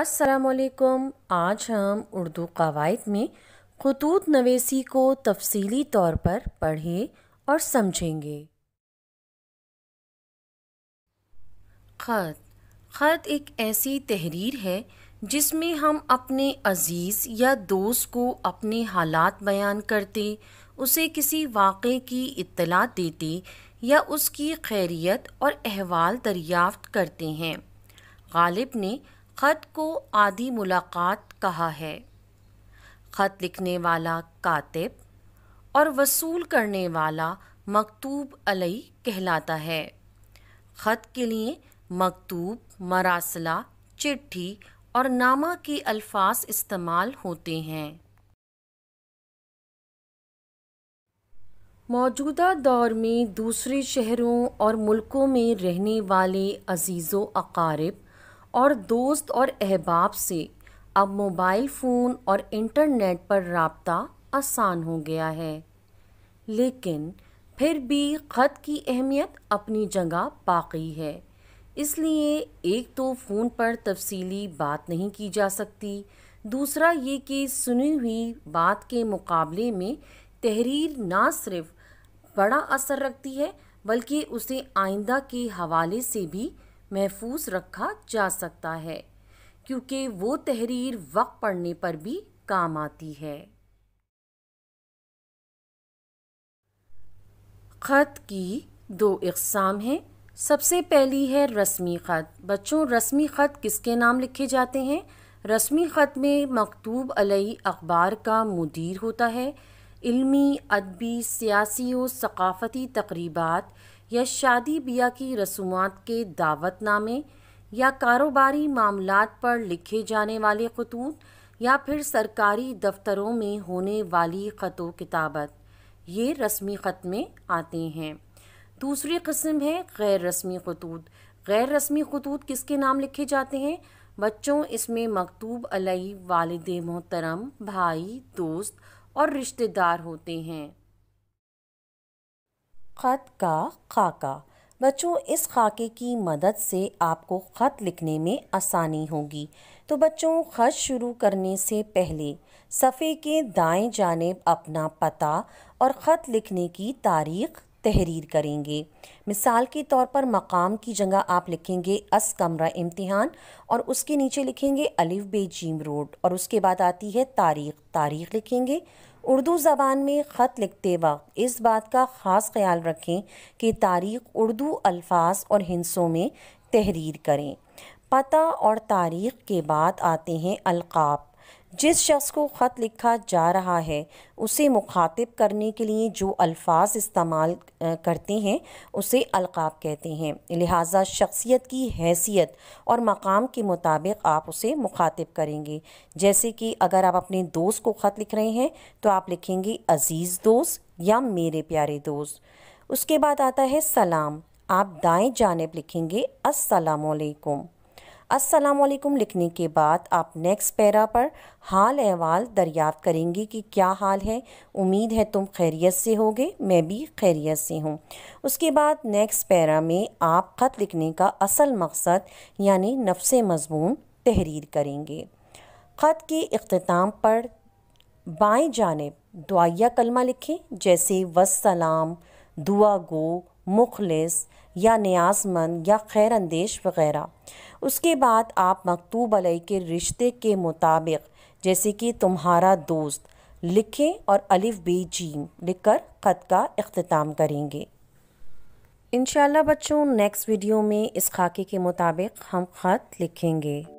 असलकुम आज हम उर्दू कवायद में खतूत नवेसी को तफसीली तौर पर पढ़ें और समझेंगे ख़त ख़त एक ऐसी तहरीर है जिसमें हम अपने अज़ीज़ या दोस्त को अपने हालात बयान करते उसे किसी वाक़े की इत्तला देते या उसकी खैरियत और अहवाल दरियाफ्त करते हैं गालिब ने ख़त को आधी मुलाकात कहा है ख़त लिखने वाला कातिब और वसूल करने वाला मकतूब अलई कहलाता है ख़त के लिए मकतूब मरासला चिट्ठी और नामा के अल्फाज इस्तेमाल होते हैं मौजूदा दौर में दूसरे शहरों और मुल्कों में रहने वाले अजीज़ अकारिब और दोस्त और अहबाब से अब मोबाइल फ़ोन और इंटरनेट पर रबता आसान हो गया है लेकिन फिर भी ख़त की अहमियत अपनी जगह बाकी है इसलिए एक तो फ़ोन पर तफसीली बात नहीं की जा सकती दूसरा ये कि सुनी हुई बात के मुकाबले में तहरीर ना सिर्फ बड़ा असर रखती है बल्कि उसे आइंदा के हवाले से भी महफूज रखा जा सकता है क्योंकि वो तहरीर वक्त पढ़ने पर भी काम आती है ख़त की दो अकसाम हैं सबसे पहली है रस्मी ख़त बच्चों रस्मी ख़त किसके नाम लिखे जाते हैं रस्मी ख़त में मकतूब अलई अखबार का मुदीर होता है इल्मी अदबी सियासी और सकाफ़ती तकरीबात या शादी बिया की रसूमात के दावतनामे या कारोबारी मामलात पर लिखे जाने वाले खतूत या फिर सरकारी दफ्तरों में होने वाली ख़त किताबत ये रस्मी ख़त में आते हैं दूसरी कस्म है गैर रस्मी खतूत गैर रस्मी खतूत किसके नाम लिखे जाते हैं बच्चों इसमें मकतूब अलई वालद मोहतरम भाई दोस्त और रिश्तेदार होते हैं ख़त का खाका बच्चों इस खाके की मदद से आपको ख़त लिखने में आसानी होगी तो बच्चों ख़त शुरू करने से पहले सफ़े के दाएं जानेब अपना पता और ख़त लिखने की तारीख तहरीर करेंगे मिसाल के तौर पर मकाम की जगह आप लिखेंगे अस कमरा इम्तिहान और उसके नीचे लिखेंगे अलिफ बे जीम रोड और उसके बाद आती है तारीख तारीख लिखेंगे उर्दू ज़बान में ख़त लिखते वक्त इस बात का ख़ास ख्याल रखें कि तारीख उर्दू अल्फाज और हिंसों में तहरीर करें पता और तारीख के बाद आते हैं अलकाब जिस शख्स को ख़त लिखा जा रहा है उसे मुखातिब करने के लिए जो अल्फाज इस्तेमाल करते हैं उसे अलकाब कहते हैं लिहाजा शख्सियत की हैसियत और मकाम के मुताबिक आप उसे मुखातिब करेंगे जैसे कि अगर आप अपने दोस्त को ख़त लिख रहे हैं तो आप लिखेंगे अज़ीज़ दोस्त या मेरे प्यारे दोस्त उसके बाद आता है सलाम आप दाएँ जानब लिखेंगे असलकुम अस्सलाम वालेकुम लिखने के बाद आप नेक्स्ट पैरा पर हाल अहवाल दरियाफ़त करेंगे कि क्या हाल है उम्मीद है तुम खैरियत से होगे मैं भी खैरियत से हूँ उसके बाद नेक्स्ट पैरा में आप ख़त लिखने का असल मकसद यानी नफ्स मजमून तहरीर करेंगे ख़त के अख्ताम पर बाएँ जानब दुआया कलमा लिखें जैसे वसलाम दुआ गो मुखलिस या न्याजमंद या खैर अंदेश वगैरह उसके बाद आप मकतूब अलई के रिश्ते के मुताबिक जैसे कि तुम्हारा दोस्त लिखें और अलिफ बे जीम कर ख़त का अख्ताम करेंगे इन बच्चों नेक्स्ट वीडियो में इस खाके के मुताबिक हम ख़त लिखेंगे